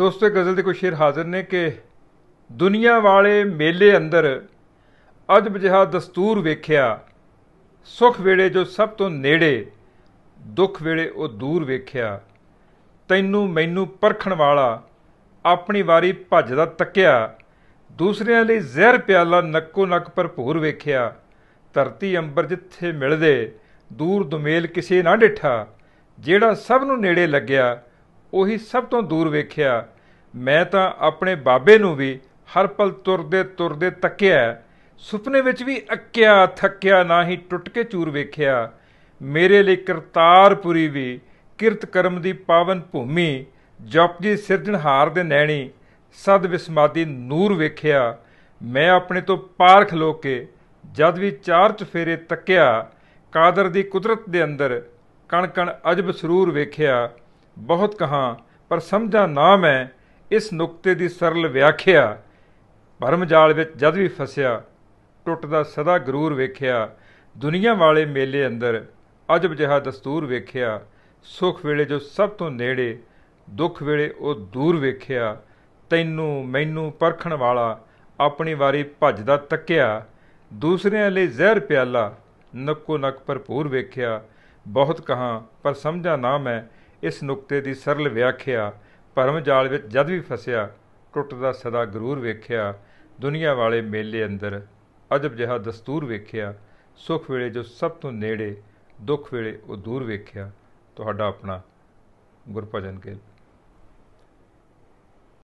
ਦੋਸਤੋ ਗਜ਼ਲ ਦੇ ਕੋਈ ਸ਼ੇਰ ਹਾਜ਼ਰ ਨੇ ਕਿ ਦੁਨੀਆ ਵਾਲੇ ਮੇਲੇ ਅੰਦਰ ਅਜਬ ਜਿਹਾ ਦਸਤੂਰ ਵੇਖਿਆ ਸੁਖ ਵੇਲੇ ਜੋ ਸਭ ਤੋਂ ਨੇੜੇ ਦੁੱਖ ਵੇਲੇ ਉਹ ਦੂਰ ਵੇਖਿਆ ਤੈਨੂੰ ਮੈਨੂੰ ਪਰਖਣ ਵਾਲਾ ਆਪਣੀ ਵਾਰੀ ਭੱਜਦਾ ਤੱਕਿਆ ਦੂਸਰਿਆਂ ਲਈ ਜ਼ਹਿਰ ਪਿਆਲਾ ਨੱਕੋ ਨੱਕ ਭਰਪੂਰ ਵੇਖਿਆ ਧਰਤੀ ਅੰਬਰ ਜਿੱਥੇ ਮਿਲਦੇ ਦੂਰ ਦੁਮੇਲ ਕਿਸੇ ਨਾ ਡਿਠਾ ਜਿਹੜਾ ਸਭ ਨੂੰ ਨੇੜੇ ਲੱਗਿਆ ਉਹੀ ਸਭ ਤੋਂ ਦੂਰ ਵੇਖਿਆ ਮੈਂ ਤਾਂ ਆਪਣੇ ਬਾਬੇ ਨੂੰ ਵੀ ਹਰ ਪਲ ਤੁਰਦੇ ਤੁਰਦੇ ਤੱਕਿਆ ਸੁਪਨੇ ਵਿੱਚ ਵੀ ਅੱਕਿਆ ਥੱਕਿਆ ਨਾ ਹੀ ਟੁੱਟ ਕੇ ਚੂਰ ਵੇਖਿਆ ਮੇਰੇ ਲਈ ਕਰਤਾਰਪੁਰੀ ਵੀ ਕਿਰਤ ਕਰਮ ਦੀ ਪਾਵਨ ਭੂਮੀ ਜਪਜੀ ਸਿਰਜਣਹਾਰ ਦੇ ਨੈਣੀ ਸਦ ਵਿਸਮਾਦੀ ਨੂਰ ਵੇਖਿਆ ਮੈਂ ਆਪਣੇ ਤੋਂ ਪਾਰ ਖਲੋ ਕੇ ਜਦ ਵੀ ਚਾਰ ਚਫੇਰੇ ਤੱਕਿਆ ਕਾਦਰ ਦੀ ਕੁਦਰਤ ਦੇ ਅੰਦਰ ਕਣ ਕਣ ਅਜਬ ਸਰੂਰ ਵੇਖਿਆ ਬਹੁਤ ਕਹਾ ਪਰ ਸਮਝਾ ਨਾ ਮੈਂ ਇਸ ਨੁਕਤੇ ਦੀ ਸਰਲ ਵਿਆਖਿਆ ਭਰਮ ਜਾਲ ਵਿੱਚ ਜਦ ਵੀ ਫਸਿਆ ਟੁੱਟਦਾ ਸਦਾ ਗਰੂਰ ਵੇਖਿਆ ਦੁਨੀਆ ਵਾਲੇ ਮੇਲੇ ਅੰਦਰ ਅਜਬ ਜਿਹਾ ਦਸਤੂਰ ਵੇਖਿਆ ਸੁਖ ਵੇਲੇ ਜੋ ਸਭ ਤੋਂ ਨੇੜੇ ਦੁੱਖ ਵੇਲੇ ਉਹ ਦੂਰ ਵੇਖਿਆ ਤੈਨੂੰ ਮੈਨੂੰ ਪਰਖਣ ਵਾਲਾ ਆਪਣੀ ਵਾਰੀ ਭੱਜਦਾ ਤੱਕਿਆ ਦੂਸਰਿਆਂ ਲਈ ਜ਼ਹਿਰ ਪਿਆਲਾ ਨੱਕੋ ਨੱਕ ਭਰਪੂਰ ਵੇਖਿਆ ਬਹੁਤ ਕਹਾ ਪਰ ਸਮਝਾ ਨਾ ਮੈਂ ਇਸ ਨੁਕਤੇ ਦੀ ਸਰਲ ਵਿਆਖਿਆ ਪਰਮ ਜਾਲ ਵਿੱਚ ਜਦ ਵੀ ਫਸਿਆ ਟੁੱਟਦਾ ਸਦਾ ਗਰੂਰ ਵੇਖਿਆ ਦੁਨੀਆ ਵਾਲੇ ਮੇਲੇ ਅੰਦਰ ਅਜਬ ਜਿਹਾ ਦਸਤੂਰ ਵੇਖਿਆ ਸੁਖ ਵੇਲੇ ਜੋ ਸਭ ਤੋਂ ਨੇੜੇ ਦੁੱਖ ਵੇਲੇ ਉਹ ਦੂਰ ਵੇਖਿਆ ਤੁਹਾਡਾ ਆਪਣਾ ਗੁਰਪਜਨ ਕੇ